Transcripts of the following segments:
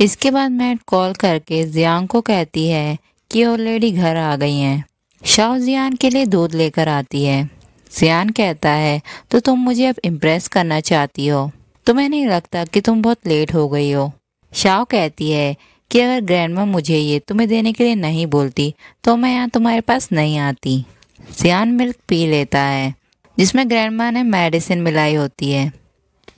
इसके बाद mat call करके जियान को कहती है कि ऑलरेडी घर आ गई हैं शाह जियान के लिए दूध लेकर आती है जियान कहता है तो तुम मुझे अब इम्प्रेस करना चाहती हो तुम्हें तो नहीं लगता कि तुम बहुत लेट हो गई हो शाह कहती है कि अगर ग्रैंडमा मुझे ये तुम्हें देने के लिए नहीं बोलती तो मैं यहाँ तुम्हारे पास नहीं आती जियान मिल्क पी लेता है जिसमें ग्रैंडमा ने मेडिसिन मिलाई होती है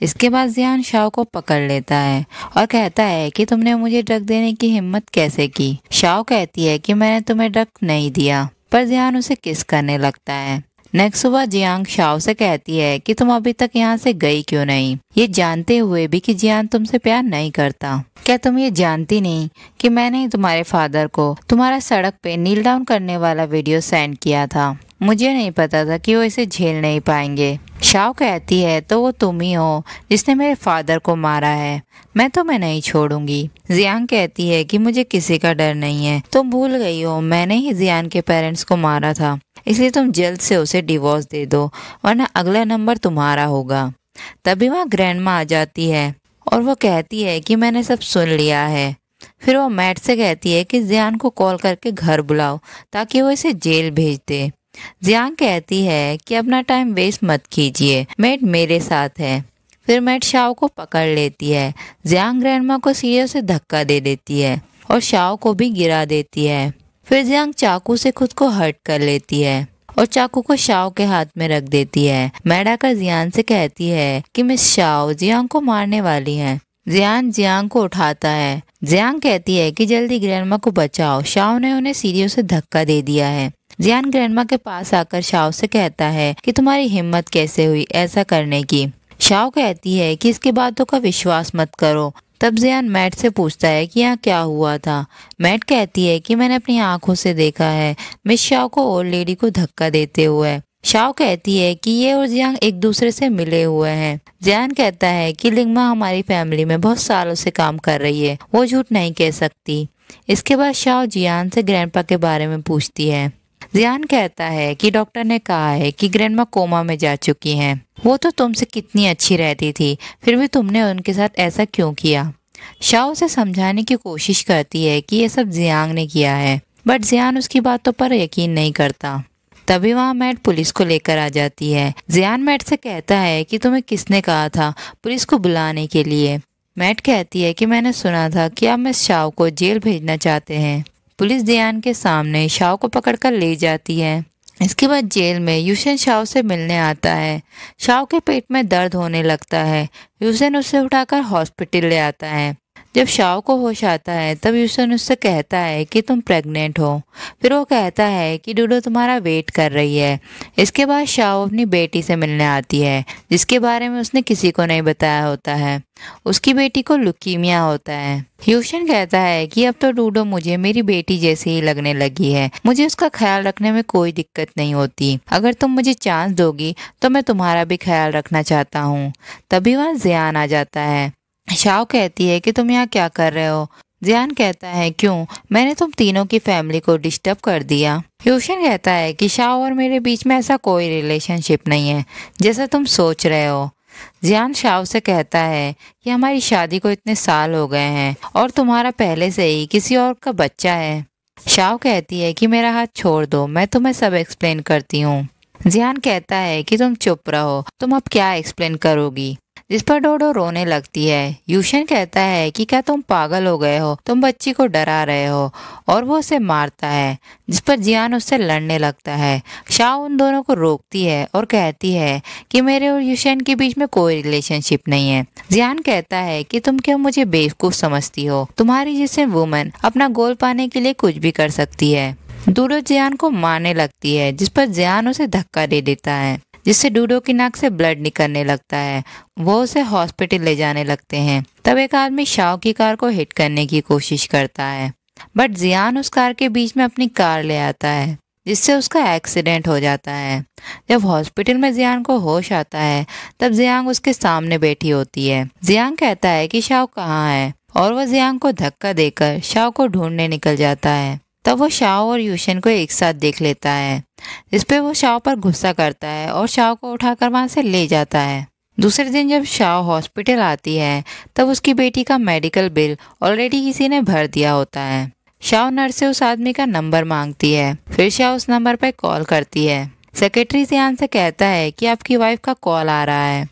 इसके बाद जियान शाह को पकड़ लेता है और कहता है कि तुमने मुझे ड्रग देने की हिम्मत कैसे की शाह कहती है कि मैंने तुम्हें ड्रग नहीं दिया पर जियान उसे किस करने लगता है नेक्स्ट सुबह जियांग शाओ से कहती है कि तुम अभी तक यहाँ से गई क्यों नहीं ये जानते हुए भी कि जियान तुमसे प्यार नहीं करता क्या तुम ये जानती नहीं कि मैंने तुम्हारे फादर को तुम्हारा सड़क पे नील डाउन करने वाला वीडियो सेंड किया था मुझे नहीं पता था कि वो इसे झेल नहीं पाएंगे शाव कहती है तो वो तुम ही हो जिसने मेरे फादर को मारा है मैं तो मैं नहीं छोड़ूंगी जियांग कहती है कि मुझे किसी का डर नहीं है तुम भूल गई हो मैंने ही जियान के पेरेंट्स को मारा था इसलिए तुम जल्द से उसे डिवोर्स दे दो वरना अगला नंबर तुम्हारा होगा तभी वहाँ ग्रैंड आ जाती है और वो कहती है कि मैंने सब सुन लिया है फिर वो मैट से कहती है कि जियान को कॉल करके घर बुलाओ ताकि वो इसे जेल भेज दे जियांग कहती है कि अपना टाइम वेस्ट मत कीजिए मेट मेरे साथ है फिर मेट शाओ को पकड़ लेती है जियांग ग्रैंडमा को सीढ़ियों से धक्का दे देती है और शाओ को भी गिरा देती है फिर जियांग चाकू से खुद को हर्ट कर लेती है और चाकू को शाओ के हाथ में रख देती है मैडाकर जियान से कहती है कि मिस शाओ जियांग को मारने वाली हैं। जियान जियांग को उठाता है जियांग कहती है कि जल्दी ग्रैंडमा को बचाओ शाओ ने उन्हें सीढ़ियों से धक्का दे दिया है जियान ग्रैंडमा के पास आकर शाओ से कहता है कि तुम्हारी हिम्मत कैसे हुई ऐसा करने की शाओ कहती है कि इसकी बातों का विश्वास मत करो तब जियान मैट से पूछता है कि यहाँ क्या हुआ था मैट कहती है कि मैंने अपनी आंखों से देखा है मिस शाओ को ओल्ड लेडी को धक्का देते हुए शाओ कहती है कि ये और जियांग एक दूसरे से मिले हुए हैं जियान कहता है कि लिंगमा हमारी फैमिली में बहुत सालों से काम कर रही है वो झूठ नहीं कह सकती इसके बाद शाओ जियान से ग्रैंडपा के बारे में पूछती है जियान कहता है कि डॉक्टर ने कहा है कि ग्रैंडमा कोमा में जा चुकी हैं वो तो तुमसे कितनी अच्छी रहती थी फिर भी तुमने उनके साथ ऐसा क्यों किया शाह उसे समझाने की कोशिश करती है कि ये सब जियांग ने किया है बट जियान उसकी बातों पर यकीन नहीं करता तभी वहाँ मैट पुलिस को लेकर आ जाती है जियान मैट से कहता है कि तुम्हें किसने कहा था पुलिस को बुलाने के लिए मैट कहती है कि मैंने सुना था कि आप मिस शाह को जेल भेजना चाहते हैं पुलिस दयान के सामने शाव को पकड़कर ले जाती है इसके बाद जेल में यूसेन शाव से मिलने आता है शाव के पेट में दर्द होने लगता है यूसेन उसे उठाकर हॉस्पिटल ले आता है जब शाव को होश आता है तब यूसन उससे कहता है कि तुम प्रेग्नेंट हो फिर वो कहता है कि डूडो तुम्हारा वेट कर रही है इसके बाद शाव अपनी बेटी से मिलने आती है जिसके बारे में उसने किसी को नहीं बताया होता है उसकी बेटी को लुकीमिया होता है यूशन कहता है कि अब तो डूडो मुझे मेरी बेटी जैसी ही लगने लगी है मुझे उसका ख्याल रखने में कोई दिक्कत नहीं होती अगर तुम मुझे चांस दोगी तो मैं तुम्हारा भी ख्याल रखना चाहता हूँ तभी वहाँ ज्यान आ जाता है शाव कहती है कि तुम यहाँ क्या कर रहे हो जियान कहता है क्यों मैंने तुम तीनों की फैमिली को डिस्टर्ब कर दिया यूशन कहता है कि शाओ और मेरे बीच में ऐसा कोई रिलेशनशिप नहीं है जैसा तुम सोच रहे हो जियान शाव से कहता है कि हमारी शादी को इतने साल हो गए हैं और तुम्हारा पहले से ही किसी और का बच्चा है शाव कहती है कि मेरा हाथ छोड़ दो मैं तुम्हें सब एक्सप्लेन करती हूँ जियान कहता है कि तुम चुप रहो तुम अब क्या एक्सप्लेन करोगी जिस पर डोडो रोने लगती है यूशन कहता है कि क्या तुम पागल हो गए हो तुम बच्ची को डरा रहे हो और वो उसे मारता है जिस पर जियान उससे लड़ने लगता है शाह उन दोनों को रोकती है और कहती है कि मेरे और यूशन के बीच में कोई रिलेशनशिप नहीं है जियान कहता है कि तुम क्यों मुझे बेवकूफ़ समझती हो तुम्हारी जैसे वुमेन अपना गोल पाने के लिए कुछ भी कर सकती है दूर जियान को मारने लगती है जिस पर जियान उसे धक्का दे देता है जिससे डूडो की नाक से ब्लड निकलने लगता है वो उसे हॉस्पिटल ले जाने लगते हैं तब एक आदमी शाव की कार को हिट करने की कोशिश करता है बट जियान उस कार के बीच में अपनी कार ले आता है जिससे उसका एक्सीडेंट हो जाता है जब हॉस्पिटल में जियांग को होश आता है तब जियांग उसके सामने बैठी होती है जियांग कहता है कि शाव कहाँ है और वह जियांग को धक्का देकर शाव को ढूंढने निकल जाता है तब वो शाओ और यूशन को एक साथ देख लेता है इस पे वो शाओ पर गुस्सा करता है और शाओ को उठाकर वहां से ले जाता है दूसरे दिन जब शाओ हॉस्पिटल आती है तब उसकी बेटी का मेडिकल बिल ऑलरेडी किसी ने भर दिया होता है शाओ नर्स से उस आदमी का नंबर मांगती है फिर शाओ उस नंबर पर कॉल करती है सेक्रेटरी सियान से कहता है कि आपकी वाइफ का कॉल आ रहा है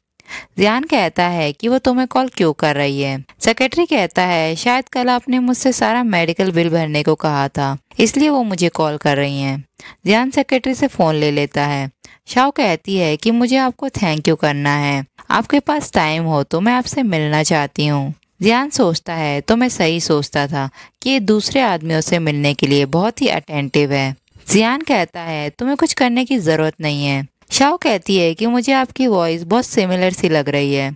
जियान कहता है कि वो तुम्हें कॉल क्यों कर रही है सेक्रेटरी कहता है शायद कल आपने मुझसे सारा मेडिकल बिल भरने को कहा था इसलिए वो मुझे कॉल कर रही हैं जियान सेक्रेटरी से फ़ोन ले लेता है शाओ कहती है कि मुझे आपको थैंक यू करना है आपके पास टाइम हो तो मैं आपसे मिलना चाहती हूँ जियान सोचता है तो मैं सही सोचता था कि ये दूसरे आदमियों से मिलने के लिए बहुत ही अटेंटिव है जियान कहता है तुम्हें कुछ करने की ज़रूरत नहीं है शाह कहती है कि मुझे आपकी वॉइस बहुत सिमिलर सी लग रही है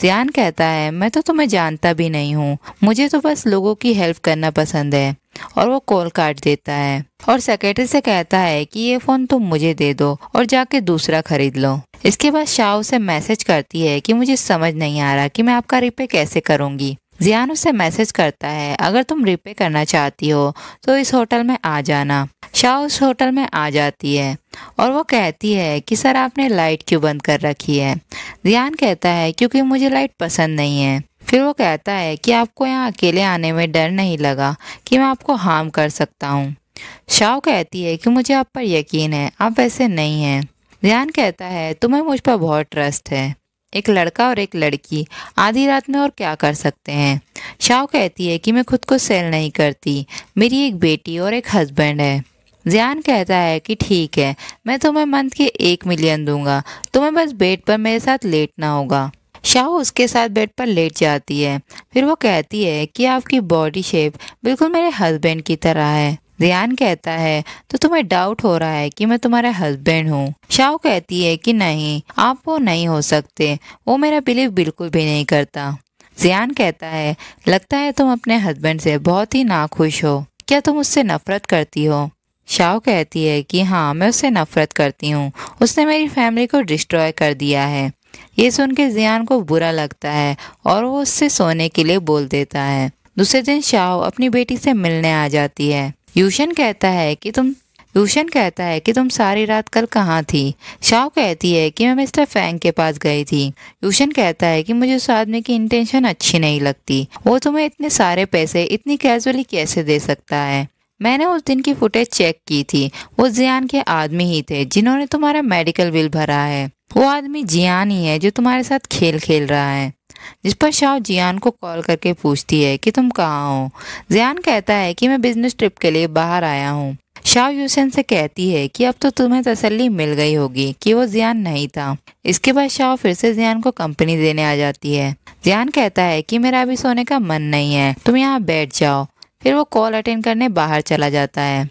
जियान कहता है मैं तो तुम्हें जानता भी नहीं हूँ मुझे तो बस लोगों की हेल्प करना पसंद है और वो कॉल काट देता है और सेक्रेटरी से कहता है कि ये फ़ोन तुम मुझे दे दो और जाके दूसरा खरीद लो इसके बाद शाह उसे मैसेज करती है कि मुझे समझ नहीं आ रहा कि मैं आपका रिपे कैसे करूँगी जियान उसे मैसेज करता है अगर तुम रिपे करना चाहती हो तो इस होटल में आ जाना शाह उस होटल में आ जाती है और वो कहती है कि सर आपने लाइट क्यों बंद कर रखी है जियान कहता है क्योंकि मुझे लाइट पसंद नहीं है फिर वो कहता है कि आपको यहाँ अकेले आने में डर नहीं लगा कि मैं आपको हार्म कर सकता हूँ शाह कहती है कि मुझे आप पर यकीन है आप वैसे नहीं हैं ध्यान कहता है तुम्हें मुझ पर बहुत ट्रस्ट है एक लड़का और एक लड़की आधी रात में और क्या कर सकते हैं शाओ कहती है कि मैं खुद को सेल नहीं करती मेरी एक बेटी और एक हस्बैंड है जियान कहता है कि ठीक है मैं तुम्हें मंथ के एक मिलियन दूंगा तुम्हें बस बेड पर मेरे साथ लेटना होगा शाहू उसके साथ बेड पर लेट जाती है फिर वो कहती है कि आपकी बॉडी शेप बिल्कुल मेरे हस्बैंड की तरह है रियान कहता है तो तुम्हें डाउट हो रहा है कि मैं तुम्हारा हस्बैंड हूँ शाओ कहती है कि नहीं आप वो नहीं हो सकते वो मेरा बिलीव बिल्कुल भी नहीं करता जियान कहता है लगता है तुम अपने हस्बैंड से बहुत ही नाखुश हो क्या तुम उससे नफरत करती हो शाओ कहती है कि हाँ मैं उससे नफरत करती हूँ उसने मेरी फैमिली को डिस्ट्रॉय कर दिया है ये सुन के जियान को बुरा लगता है और वो उससे सोने के लिए बोल देता है दूसरे दिन शाओ अपनी बेटी से मिलने आ जाती है यूशन कहता है कि तुम यूशन कहता है कि तुम सारी रात कल कहाँ थी शाव कहती है कि मैं मिस्टर फैंग के पास गई थी यूशन कहता है कि मुझे उस आदमी की इंटेंशन अच्छी नहीं लगती वो तुम्हें इतने सारे पैसे इतनी कैजुअली कैसे दे सकता है मैंने उस दिन की फुटेज चेक की थी वो जियान के आदमी ही थे जिन्होंने तुम्हारा मेडिकल बिल भरा है वो आदमी जियान ही है जो तुम्हारे साथ खेल खेल रहा है जिस पर शाह जियान को कॉल करके पूछती है कि तुम कहाँ हो जियान कहता है कि मैं बिजनेस ट्रिप के लिए बाहर आया हूँ शाह यूसेन से कहती है कि अब तो तुम्हें तसल्ली मिल गई होगी कि वो जियान नहीं था इसके बाद शाह फिर से जियान को कंपनी देने आ जाती है जियान कहता है कि मेरा अभी सोने का मन नहीं है तुम यहाँ बैठ जाओ फिर वो कॉल अटेंड करने बाहर चला जाता है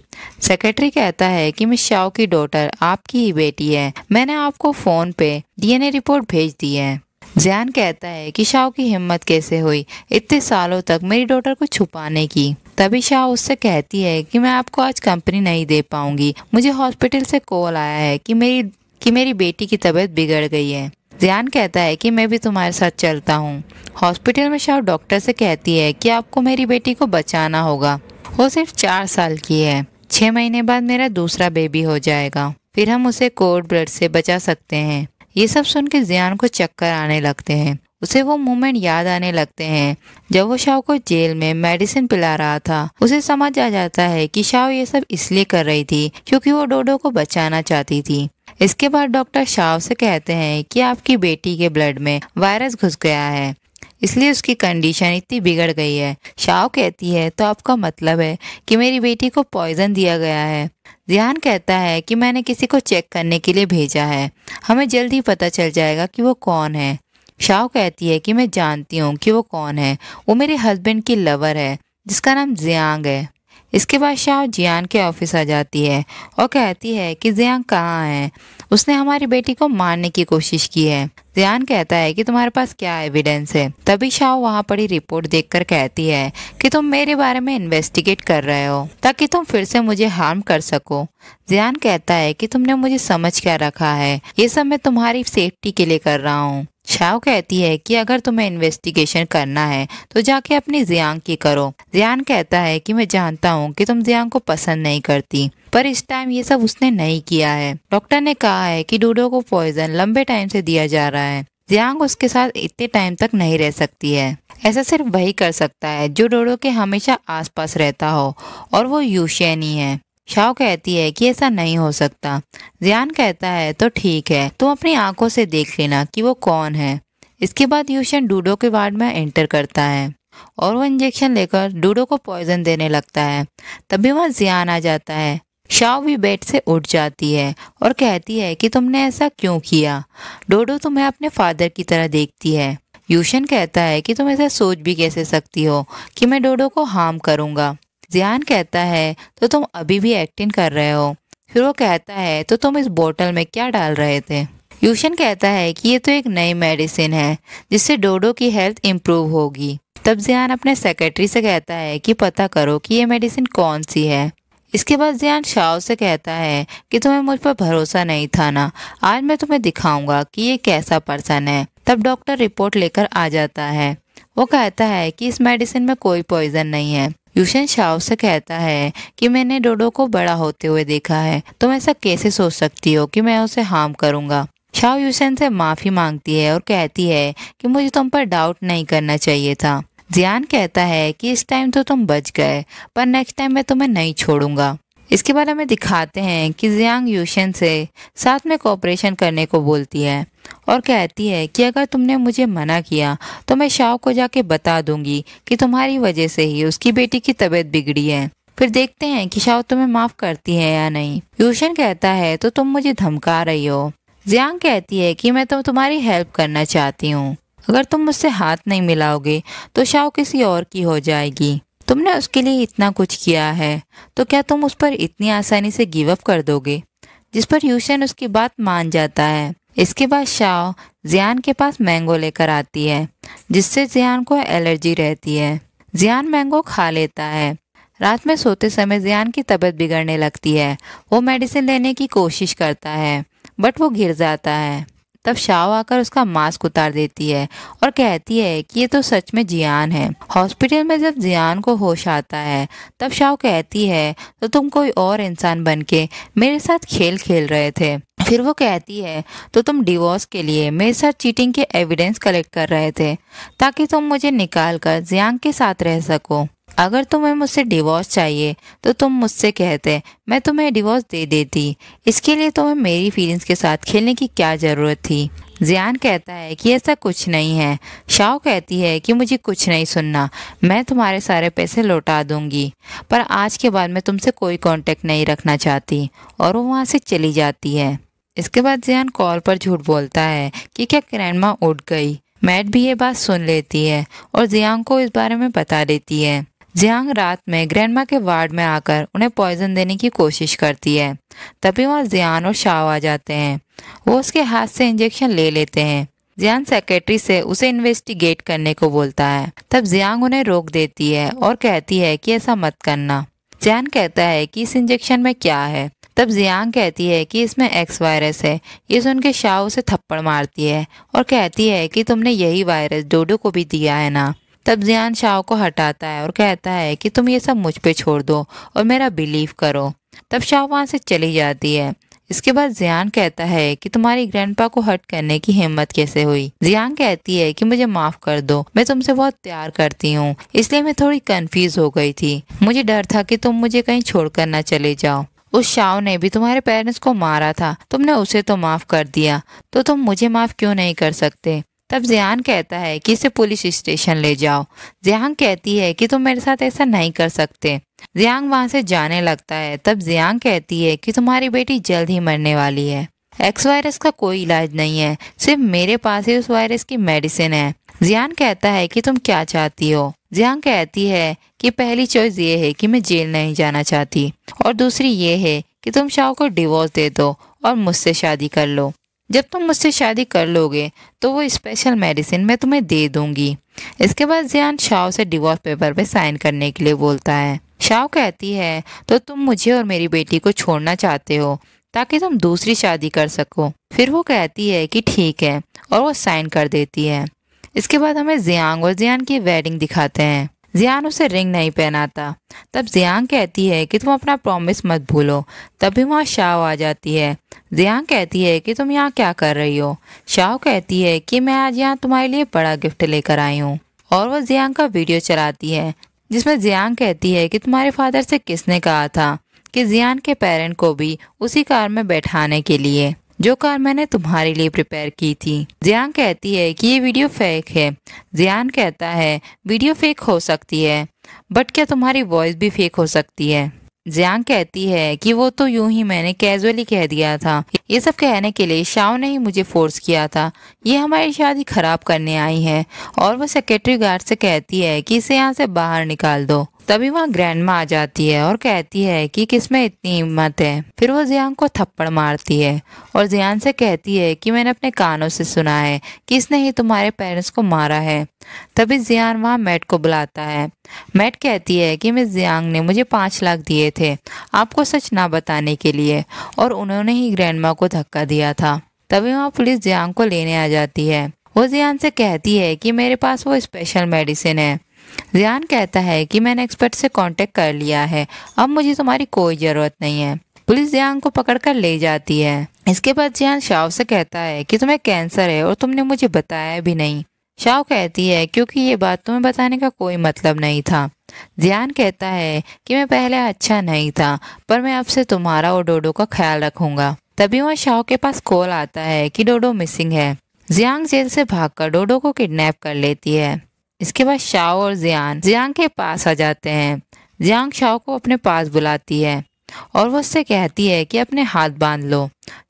सेक्रेटरी कहता है कि मिस शाओ की डॉटर आपकी ही बेटी है मैंने आपको फ़ोन पे डीएनए रिपोर्ट भेज दी है जैन कहता है कि शाह की हिम्मत कैसे हुई इतने सालों तक मेरी डॉटर को छुपाने की तभी शाह उससे कहती है कि मैं आपको आज कंपनी नहीं दे पाऊंगी मुझे हॉस्पिटल से कॉल आया है कि मेरी कि मेरी बेटी की तबीयत बिगड़ गई है जैन कहता है कि मैं भी तुम्हारे साथ चलता हूँ हॉस्पिटल में शाह डॉक्टर से कहती है कि आपको मेरी बेटी को बचाना होगा वो सिर्फ चार साल की है छः महीने बाद मेरा दूसरा बेबी हो जाएगा फिर हम उसे कोल्ड ब्लड से बचा सकते हैं ये सब सुन के जियान को चक्कर आने लगते हैं उसे वो मोमेंट याद आने लगते हैं जब वो शाव को जेल में मेडिसिन पिला रहा था उसे समझ आ जाता है कि शाव ये सब इसलिए कर रही थी क्योंकि वो डोडो को बचाना चाहती थी इसके बाद डॉक्टर शाव से कहते हैं कि आपकी बेटी के ब्लड में वायरस घुस गया है इसलिए उसकी कंडीशन इतनी बिगड़ गई है शाव कहती है तो आपका मतलब है कि मेरी बेटी को पॉइजन दिया गया है ध्यान कहता है कि मैंने किसी को चेक करने के लिए भेजा है हमें जल्द ही पता चल जाएगा कि वो कौन है शाव कहती है कि मैं जानती हूँ कि वो कौन है वो मेरे हस्बैंड की लवर है जिसका नाम जियांग है इसके बाद शाह जियान के ऑफिस आ जाती है और कहती है कि जियांग कहाँ है उसने हमारी बेटी को मारने की कोशिश की है जियान कहता है कि तुम्हारे पास क्या एविडेंस है तभी शाह वहाँ पड़ी रिपोर्ट देखकर कहती है कि तुम मेरे बारे में इन्वेस्टिगेट कर रहे हो ताकि तुम फिर से मुझे हार्म कर सको जियान कहता है कि तुमने मुझे समझ क्या रखा है ये सब मैं तुम्हारी सेफ्टी के लिए कर रहा हूँ शाओ कहती है कि अगर तुम्हें इन्वेस्टिगेशन करना है तो जाके अपनी जियांग की करो जियान कहता है कि मैं जानता हूँ कि तुम जियांग को पसंद नहीं करती पर इस टाइम ये सब उसने नहीं किया है डॉक्टर ने कहा है कि डूडो को पॉइजन लंबे टाइम से दिया जा रहा है जियांग उसके साथ इतने टाइम तक नहीं रह सकती है ऐसा सिर्फ वही कर सकता है जो डोडो के हमेशा आसपास रहता हो और वो यूशैनी है शाव कहती है कि ऐसा नहीं हो सकता जियान कहता है तो ठीक है तुम अपनी आंखों से देख लेना कि वो कौन है इसके बाद यूशन डूडो के वार्ड में एंटर करता है और वो इंजेक्शन लेकर डूडो को पॉइजन देने लगता है तभी वहाँ जियान आ जाता है शाव भी बेड से उठ जाती है और कहती है कि तुमने ऐसा क्यों किया डोडो तुम्हें अपने फादर की तरह देखती है यूशन कहता है कि तुम ऐसा सोच भी कैसे सकती हो कि मैं डोडो को हार्म करूँगा जियान कहता है तो तुम अभी भी एक्टिंग कर रहे हो फिर वो कहता है तो तुम इस बोतल में क्या डाल रहे थे यूशन कहता है कि ये तो एक नई मेडिसिन है जिससे डोडो की हेल्थ इम्प्रूव होगी तब जियान अपने सेक्रेटरी से कहता है कि पता करो कि ये मेडिसिन कौन सी है इसके बाद जियान शाओ से कहता है कि तुम्हें मुझ पर भरोसा नहीं था ना आज मैं तुम्हें दिखाऊंगा कि ये कैसा पर्सन है तब डॉक्टर रिपोर्ट लेकर आ जाता है वो कहता है कि इस मेडिसिन में कोई पॉइजन नहीं है यूशन शाह से कहता है कि मैंने डोडो को बड़ा होते हुए देखा है तुम ऐसा कैसे सोच सकती हो कि मैं उसे हार्म करूंगा शाह यूशन से माफ़ी मांगती है और कहती है कि मुझे तुम पर डाउट नहीं करना चाहिए था जियान कहता है कि इस टाइम तो तुम बच गए पर नेक्स्ट टाइम मैं तुम्हें नहीं छोड़ूंगा इसके बाद हमें दिखाते हैं कि जियांग यूशन से साथ में कॉपरेशन करने को बोलती है और कहती है कि अगर तुमने मुझे मना किया तो मैं शाओ को जाके बता दूंगी कि तुम्हारी वजह से ही उसकी बेटी की तबीयत बिगड़ी है फिर देखते हैं कि शाओ तुम्हें माफ करती है या नहीं यूशन कहता है तो तुम मुझे धमका रही हो जियांग कहती है कि मैं तो तुम्हारी हेल्प करना चाहती हूँ अगर तुम मुझसे हाथ नहीं मिलाओगे तो शाओ किसी और की हो जाएगी तुमने उसके लिए इतना कुछ किया है तो क्या तुम उस पर इतनी आसानी से गिव अप कर दोगे जिस पर यूशन उसकी बात मान जाता है इसके बाद शाओ जियान के पास मैंगो लेकर आती है जिससे जियान को एलर्जी रहती है जियान मैंगो खा लेता है रात में सोते समय जियान की तबीयत बिगड़ने लगती है वो मेडिसिन लेने की कोशिश करता है बट वो गिर जाता है तब शाव आकर उसका मास्क उतार देती है और कहती है कि ये तो सच में जियान है हॉस्पिटल में जब जियान को होश आता है तब शाव कहती है तो तुम कोई और इंसान बन के मेरे साथ खेल खेल रहे थे फिर वो कहती है तो तुम डिवोर्स के लिए मेरे साथ चीटिंग के एविडेंस कलेक्ट कर रहे थे ताकि तुम मुझे निकाल कर जियांग के साथ रह सको अगर तुम्हें मुझसे डिवोर्स चाहिए तो तुम मुझसे कहते मैं तुम्हें डिवोर्स दे देती इसके लिए तुम्हें मेरी फीलिंग्स के साथ खेलने की क्या ज़रूरत थी जियान कहता है कि ऐसा कुछ नहीं है शाओ कहती है कि मुझे कुछ नहीं सुनना मैं तुम्हारे सारे पैसे लौटा दूंगी पर आज के बाद मैं तुमसे कोई कॉन्टेक्ट नहीं रखना चाहती और वो वहाँ से चली जाती है इसके बाद जियान कॉल पर झूठ बोलता है कि क्या किरणमा उठ गई मैट भी ये बात सुन लेती है और जियांग को इस बारे में बता देती है जियांग रात में ग्रैंडमा के वार्ड में आकर उन्हें पॉइजन देने की कोशिश करती है तभी वहाँ जियान और शाव आ जाते हैं वो उसके हाथ से इंजेक्शन ले लेते हैं जियांग सेक्रेटरी से उसे इन्वेस्टिगेट करने को बोलता है तब जियांग उन्हें रोक देती है और कहती है कि ऐसा मत करना जियान कहता है कि इस इंजेक्शन में क्या है तब जियांग कहती है कि इसमें एक्स वायरस है ये सुन के शाह उसे थप्पड़ मारती है और कहती है कि तुमने यही वायरस डोडो को भी दिया है ना तब जियान शाह को हटाता है और कहता है कि तुम ये सब मुझ पे छोड़ दो और मेरा बिलीव करो तब शाह वहाँ से चली जाती है इसके बाद जियान कहता है कि तुम्हारी ग्रैंडपा को हट करने की हिम्मत कैसे हुई जियान कहती है कि मुझे माफ कर दो मैं तुमसे बहुत प्यार करती हूँ इसलिए मैं थोड़ी कंफ्यूज हो गई थी मुझे डर था कि तुम मुझे कहीं छोड़ कर ना चले जाओ उस शाव ने भी तुम्हारे पेरेंट्स को मारा था तुमने उसे तो माफ कर दिया तो तुम मुझे माफ क्यों नहीं कर सकते तब जियान कहता है कि इसे पुलिस स्टेशन ले जाओ जियांग कहती है कि तुम मेरे साथ ऐसा नहीं कर सकते जियांग वहाँ से जाने लगता है तब जियांग कहती है कि तुम्हारी बेटी जल्द ही मरने वाली है एक्स वायरस का कोई इलाज नहीं है सिर्फ मेरे पास ही उस वायरस की मेडिसिन है जियान कहता है कि तुम क्या चाहती हो जियांग कहती है कि पहली चॉइस ये है कि मैं जेल नहीं जाना चाहती और दूसरी ये है कि तुम शाह को डिवोर्स दे दो और मुझसे शादी कर लो जब तुम मुझसे शादी कर लोगे तो वो स्पेशल मेडिसिन मैं तुम्हें दे दूंगी इसके बाद जियान शाह से डिवोर्स पेपर पे साइन करने के लिए बोलता है शाह कहती है तो तुम मुझे और मेरी बेटी को छोड़ना चाहते हो ताकि तुम दूसरी शादी कर सको फिर वो कहती है कि ठीक है और वो साइन कर देती है इसके बाद हमें जियांग और जियान की वेडिंग दिखाते हैं जियान उसे रिंग नहीं पहनाता तब जियांग कहती है कि तुम अपना प्रॉमिस मत भूलो तभी वहाँ शाह आ जाती है जियांग कहती है कि तुम यहाँ क्या कर रही हो शाह कहती है कि मैं आज यहाँ तुम्हारे लिए बड़ा गिफ्ट लेकर आई हूँ और वह जियांग का वीडियो चलाती है जिसमें जियांग कहती है कि तुम्हारे फादर से किसने कहा था कि जियान के पेरेंट को भी उसी कार में बैठाने के लिए जो कार मैंने तुम्हारे लिए प्रिपेयर की थी ज्यांग कहती है कि ये वीडियो फेक है ज्यांग कहता है वीडियो फेक हो सकती है बट क्या तुम्हारी वॉइस भी फेक हो सकती है जियांग कहती है कि वो तो यूं ही मैंने कैजुअली कह दिया था ये सब कहने के लिए शाओ ने ही मुझे फोर्स किया था ये हमारी शादी खराब करने आई है और वो सेक्रेटरी गार्ड से कहती है कि इसे यहाँ से बाहर निकाल दो तभी वहाँ ग्रैंड माँ आ जाती है और कहती है कि किसमें इतनी हिम्मत है फिर वो जियान को थप्पड़ मारती है और जियान से कहती है कि मैंने अपने कानों से सुना है कि इसने ही तुम्हारे पेरेंट्स को मारा है तभी जियान वहाँ मैट को बुलाता है मैट कहती है कि मिस जियांग ने मुझे पाँच लाख दिए थे आपको सच ना बताने के लिए और उन्होंने ही ग्रैंड माँ को धक्का दिया था तभी वहाँ पुलिस जियांग को लेने आ जाती है वो जियान से कहती है कि मेरे पास वो स्पेशल मेडिसिन है जियान कहता है कि मैंने एक्सपर्ट से कांटेक्ट कर लिया है अब मुझे तुम्हारी कोई ज़रूरत नहीं है पुलिस जियान को पकड़कर ले जाती है इसके बाद जियान शाव से कहता है कि तुम्हें कैंसर है और तुमने मुझे बताया भी नहीं शाव कहती है क्योंकि ये बात तुम्हें बताने का कोई मतलब नहीं था जियान कहता है कि मैं पहले अच्छा नहीं था पर मैं अब से तुम्हारा और डोडो का ख्याल रखूंगा तभी वह शाह के पास कॉल आता है कि डोडो मिसिंग है जियांग जेल से भागकर डोडो को किडनैप कर लेती है इसके बाद शाओ और जियान जियांग के पास आ जाते हैं जियांग शाओ को अपने पास बुलाती है और वो उससे कहती है कि अपने हाथ बांध लो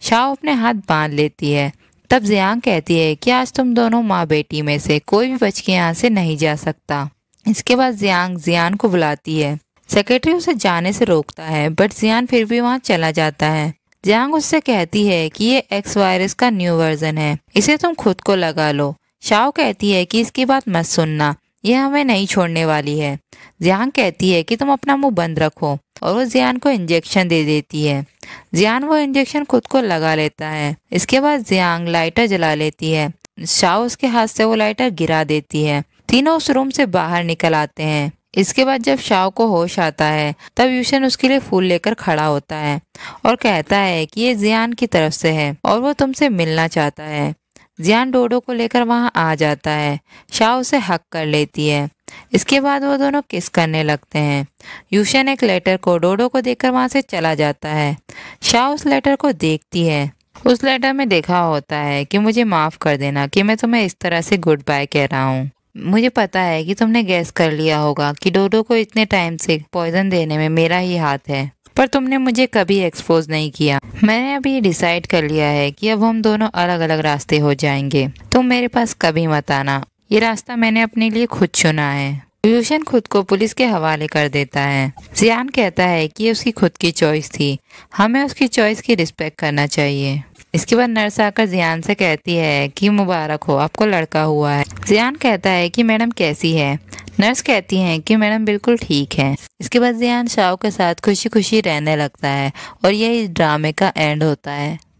शाओ अपने हाथ बांध लेती है तब जियांग कहती है कि आज तुम दोनों माँ बेटी में से कोई भी बच के यहाँ से नहीं जा सकता इसके बाद जियांग जियान को बुलाती है सेक्रेटरी उसे जाने से रोकता है बट जियान फिर भी वहाँ चला जाता है जियांग उससे कहती है कि ये एक्स वायरस का न्यू वर्जन है इसे तुम खुद को लगा लो शाओ कहती है कि इसकी बात मत सुनना यह हमें नहीं छोड़ने वाली है जियान कहती है कि तुम अपना मुंह बंद रखो और वो जियान को इंजेक्शन दे देती है जियान वो इंजेक्शन खुद को लगा लेता है इसके बाद जियांग लाइटर जला लेती है शाओ उसके हाथ से वो लाइटर गिरा देती है तीनों उस रूम से बाहर निकल आते हैं इसके बाद जब शाओ को होश आता है तब यूशन उसके लिए फूल लेकर खड़ा होता है और कहता है कि ये जियान की तरफ से है और वो तुमसे मिलना चाहता है जियान डोडो को लेकर वहाँ आ जाता है शाह उसे हक कर लेती है इसके बाद वो दोनों किस करने लगते हैं यूशन एक लेटर को डोडो को देखकर वहाँ से चला जाता है शाह उस लेटर को देखती है उस लेटर में देखा होता है कि मुझे माफ़ कर देना कि मैं तुम्हें इस तरह से गुड बाय कह रहा हूँ मुझे पता है कि तुमने गैस कर लिया होगा कि डोडो को इतने टाइम से पॉइजन देने में मेरा ही हाथ है पर तुमने मुझे कभी एक्सपोज नहीं किया मैंने अभी डिसाइड कर लिया है कि अब हम दोनों अलग अलग रास्ते हो जाएंगे तुम मेरे पास कभी मत आना ये रास्ता मैंने अपने लिए खुद चुना है यूशन खुद को पुलिस के हवाले कर देता है जियान कहता है कि ये उसकी खुद की चॉइस थी हमें उसकी चॉइस की रिस्पेक्ट करना चाहिए इसके बाद नर्स आकर जियान से कहती है कि मुबारक हो आपको लड़का हुआ है जियान कहता है कि मैडम कैसी है नर्स कहती हैं कि मैडम बिल्कुल ठीक है इसके बाद जियान शाह के साथ खुशी खुशी रहने लगता है और यह इस ड्रामे का एंड होता है